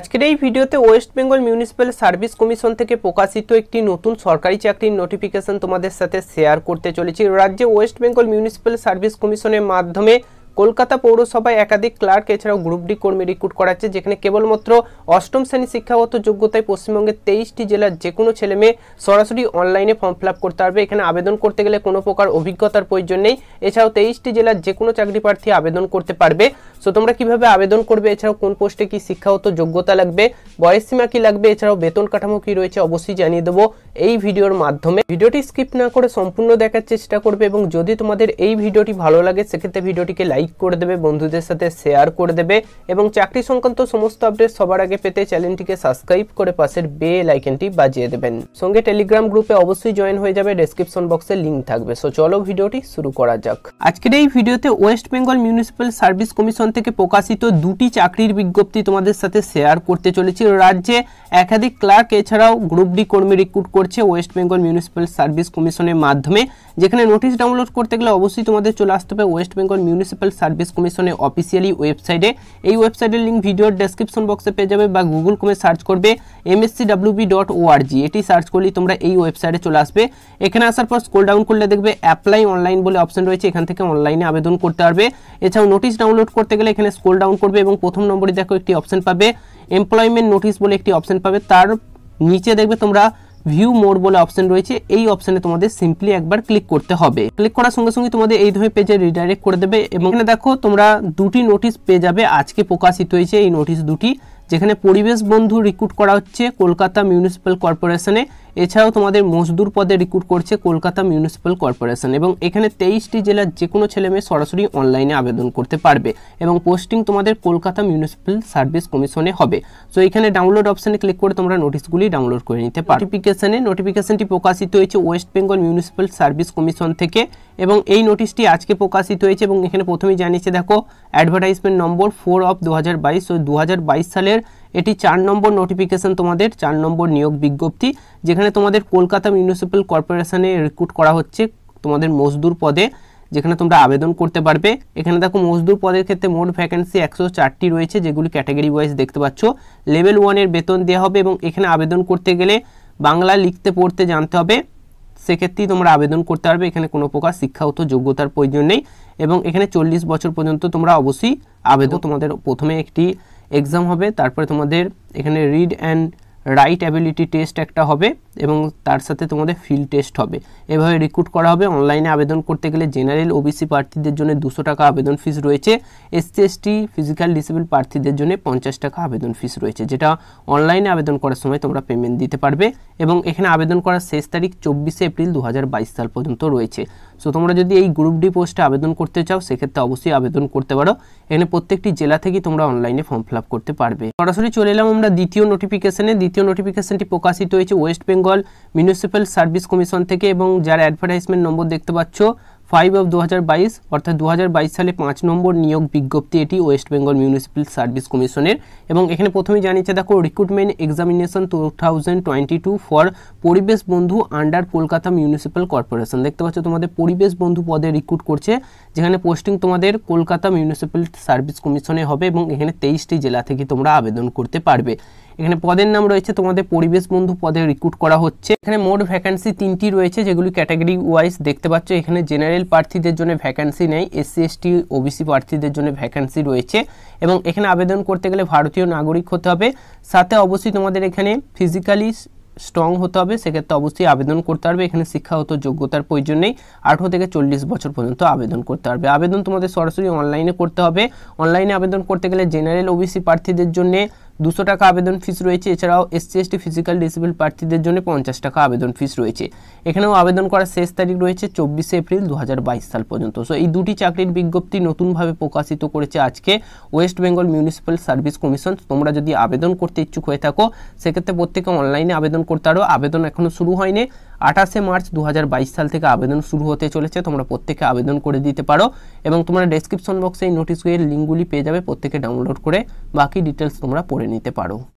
আজকের এই ভিডিওতে West Bengal municipal service commission থেকে প্রকাশিত একটি নতুন সরকারি চাকরির নোটিফিকেশন তোমাদের সাথে শেয়ার করতে চলেছি রাজ্যে ওয়েস্ট বেঙ্গল মিউনিসিপ্যাল সার্ভিস কমিশনের মাধ্যমে কলকাতা পৌরসভায় একাধিক ক্লার্ক এছাড়াও গ্রুপ ডি কর্মী রিক্রুট করা হচ্ছে যেখানে কেবলমাত্র অষ্টম শ্রেণী শিক্ষাগত যোগ্যতায় পশ্চিমবঙ্গের তেইশটি জেলার যে কোনো ছেলে মেয়ে সরাসরি অনলাইনে ফর্ম ফিল করতে পারবে এখানে আবেদন করতে গেলে কোনো প্রকার অভিজ্ঞতার প্রয়োজন নেই এছাড়াও তেইশটি জেলার যে কোনো চাকরি প্রার্থী আবেদন করতে পারবে সো তোমরা কিভাবে আবেদন করবে এছাড়াও কোন পোস্টে কি শিক্ষাগত যোগ্যতা লাগবে বয়স সীমা কি লাগবে এছাড়াও বেতন কাঠামো কি রয়েছে অবশ্যই জানিয়ে দেবো এই ভিডিওর মাধ্যমে ভিডিওটি স্কিপ না করে সম্পূর্ণ দেখার চেষ্টা করবে এবং যদি তোমাদের এই ভিডিওটি ভালো লাগে সেক্ষেত্রে ভিডিওটিকে লাইক করে দেবে বন্ধুদের সাথে শেয়ার করে দেবে এবং চাকরি সংক্রান্ত সমস্ত আপডেট সবার আগে পেতে চ্যানেলটিকে সাবস্ক্রাইব করে পাশের বে আইকনটি বাজিয়ে দেবেন সঙ্গে টেলিগ্রাম গ্রুপে অবশ্যই জয়েন হয়ে যাবে ডেসক্রিপশন বক্সে লিঙ্ক থাকবে সো চলো ভিডিওটি শুরু করা যাক আজকের এই ভিডিওতে West Bengal municipal service commission থেকে প্রকাশিত দুটি চাকরির বিজ্ঞপ্তি তোমাদের সাথে শেয়ার করতে চলেছি রাজ্যে একাধিক ক্লার্ক এছাড়াও গ্রুপ ডি কর্মী রিক্রুট করছে ওয়েস্ট বেঙ্গল মিউনিসিপ্যাল সার্ভিস কমিশনের মাধ্যমে যেখানে নোটিশ ডাউনলোড করতে গেলে অবশ্যই তোমাদের চলে আসতে হবে ওয়েস্ট বেঙ্গল মিউনিসিপ্যাল সার্ভিস কমিশনের অফিসিয়ালি ওয়েবসাইটে এই ওয়েবসাইটের লিঙ্ক ভিডিওর ডেসক্রিপশন বক্সে পেয়ে যাবে বা গুগল কমে সার্চ করবে এমএসসি ডট এটি সার্চ করলেই তোমরা এই ওয়েবসাইটে চলে আসবে এখানে আসার পর স্কোল ডাউন করলে দেখবে অ্যাপ্লাই অনলাইন বলে অপশন রয়েছে এখান থেকে অনলাইনে আবেদন করতে পারবে এছাড়াও নোটিশ ডাউনলোড করতে গেলে এখানে স্কোল ডাউন করবে এবং প্রথম নম্বরে দেখো একটি অপশন পাবে এমপ্লয়মেন্ট নোটিশ বলে একটি অপশন পাবে তার নিচে দেখবে তোমরা ভিউ মোড বলে অপশন রয়েছে এই অপশনে তোমাদের সিম্পলি একবার ক্লিক করতে হবে ক্লিক করার সঙ্গে সঙ্গে তোমাদের এই ধরনের পেজে রিডাইরেক্ট করে দেবে এবং এখানে দেখো তোমরা দুটি নোটিশ পেয়ে যাবে আজকে প্রকাশিত হয়েছে এই নোটিশ দুটি যেখানে পরিবেশ বন্ধু রিক্রুট করা হচ্ছে কলকাতা মিউনিসিপ্যাল কর্পোরেশনে এছাড়াও তোমাদের মজদুর পদে রিক্রুট করছে কলকাতা মিউনিসিপ্যাল কর্পোরেশন এবং এখানে তেইশটি জেলার যে কোনো ছেলে মেয়ে সরাসরি অনলাইনে আবেদন করতে পারবে এবং পোস্টিং তোমাদের কলকাতা মিউনিসিপ্যাল সার্ভিস কমিশনে হবে সো এখানে ডাউনলোড অপশানে ক্লিক করে তোমরা নোটিশগুলি ডাউনলোড করে নিতে পারো নোটিফিকেশানে নোটিফিকেশানটি প্রকাশিত হয়েছে West Bengal municipal service commission থেকে এবং এই নোটিশটি আজকে প্রকাশিত হয়েছে এবং এখানে প্রথমেই জানিয়েছে দেখো অ্যাডভার্টাইজমেন্ট নম্বর ফোর অফ দু হাজার বাইশ সো দু সালের এটি চার নম্বর নোটিফিকেশান তোমাদের চার নম্বর নিয়োগ বিজ্ঞপ্তি যেখানে তোমাদের কলকাতা মিউনিসিপ্যাল কর্পোরেশনে রিক্রুট করা হচ্ছে তোমাদের মজদুর পদে যেখানে তোমরা আবেদন করতে পারবে এখানে দেখো মজদুর পদের ক্ষেত্রে মোট ভ্যাকেন্সি একশো চারটি রয়েছে যেগুলি ক্যাটাগরি ওয়াইজ দেখতে পাচ্ছ লেভেল ওয়ানের বেতন দেওয়া হবে এবং এখানে আবেদন করতে গেলে বাংলা লিখতে পড়তে জানতে হবে সেক্ষেত্রেই তোমরা আবেদন করতে পারবে এখানে কোনো প্রকার শিক্ষাগত যোগ্যতার প্রয়োজন নেই এবং এখানে চল্লিশ বছর পর্যন্ত তোমরা অবশ্যই আবেদন তোমাদের প্রথমে একটি এক্সাম হবে তারপরে তোমাদের এখানে read and write ability test একটা হবে এবং তার সাথে তোমাদের ফিল্ড টেস্ট হবে এভাবে রিক্রুট করা হবে অনলাইনে আবেদন করতে গেলে জেনারেল ওবিসি প্রার্থীদের জন্য দুশো টাকা আবেদন ফিস রয়েছে এসসি এসটি ফিজিক্যাল ডিসেবল প্রার্থীদের জন্য পঞ্চাশ টাকা আবেদন ফিস রয়েছে যেটা অনলাইনে আবেদন করার সময় তোমরা পেমেন্ট দিতে পারবে এবং এখানে আবেদন করার শেষ তারিখ চব্বিশে এপ্রিল দু সাল পর্যন্ত রয়েছে সো তোমরা যদি এই গ্রুপ ডি পোস্টে আবেদন করতে চাও সেক্ষেত্রে অবশ্যই আবেদন করতে পারো এখানে প্রত্যেকটি জেলা থেকে তোমরা অনলাইনে ফর্ম ফিল করতে পারবে সরাসরি চলে এলাম আমরা দ্বিতীয় নোটিফিকেশনে দ্বিতীয় নোটিফিকেশনটি প্রকাশিত হয়েছে West Bengal municipal service commission থেকে এবং যারা অ্যাডভার্টাইজমেন্ট নম্বর দেখতে পাচ্ছ ফাইভ অফ দু হাজার অর্থাৎ দু সালে পাঁচ নম্বর নিয়োগ বিজ্ঞপ্তি এটি ওয়েস্ট বেঙ্গল মিউনিসিপ্যাল সার্ভিস কমিশনের এবং এখানে প্রথমে জানিয়েছে দেখো recruitment examination two thousand twenty two for পরিবেশ বন্ধু আন্ডার কলকাতা মিউনিসিপ্যাল কর্পোরেশন দেখতে পাচ্ছ তোমাদের পরিবেশ বন্ধু পদে রিক্রুট করছে যেখানে পোস্টিং তোমাদের কলকাতা মিউনিসিপ্যাল সার্ভিস কমিশনে হবে এবং এখানে তেইশটি জেলা থেকে তোমরা আবেদন করতে পারবে এখানে পদের নাম রয়েছে তোমাদের পরিবেশ বন্ধু পদে রিক্রুট করা হচ্ছে এখানে মোট ভ্যাকান্সি তিনটি রয়েছে যেগুলি ক্যাটাগরি ওয়াইজ দেখতে পাচ্ছ এখানে জেনারেল প্রার্থীদের জন্য ভ্যাকান্সি নেই এসসি এসটি ওবিসি প্রার্থীদের জন্য ভ্যাকান্সি রয়েছে এবং এখানে আবেদন করতে গেলে ভারতীয় নাগরিক হতে হবে সাথে অবশ্যই তোমাদের এখানে ফিজিক্যালি স্ট্রং হতে হবে সেক্ষেত্রে অবশ্যই আবেদন করতে পারবে এখানে শিক্ষাগত যোগ্যতার প্রয়োজন নেই আঠারো থেকে চল্লিশ বছর পর্যন্ত আবেদন করতে পারবে আবেদন তোমাদের সরাসরি অনলাইনে করতে হবে অনলাইনে আবেদন করতে গেলে জেনারেল ওবিসি প্রার্থীদের জন্যে দুশো টাকা আবেদন ফিস রয়েছে এছাড়াও এসসি এসটি ফিজিক্যাল ডিসেবল প্রার্থীদের জন্য পঞ্চাশ টাকা আবেদন ফিস রয়েছে এখানেও আবেদন করার শেষ তারিখ রয়েছে চব্বিশে এপ্রিল দু সাল পর্যন্ত সো এই দুটি চাকরির বিজ্ঞপ্তি নতুনভাবে প্রকাশিত করেছে আজকে West Bengal municipal service commission তোমরা যদি আবেদন করতে ইচ্ছুক হয়ে থাকো সেক্ষেত্রে প্রত্যেকে অনলাইনে আবেদন করতে পারো আবেদন এখনও শুরু হয়নি আঠাশে মার্চ দু সাল থেকে আবেদন শুরু হতে চলেছে তোমরা প্রত্যেকে আবেদন করে দিতে পারো এবং তোমরা ডেসক্রিপশন বক্সে এই নোটিশগুলির লিঙ্কগুলি পেয়ে যাবে প্রত্যেকে ডাউনলোড করে বাকি ডিটেলস তোমরা পড়ে নিতে পারো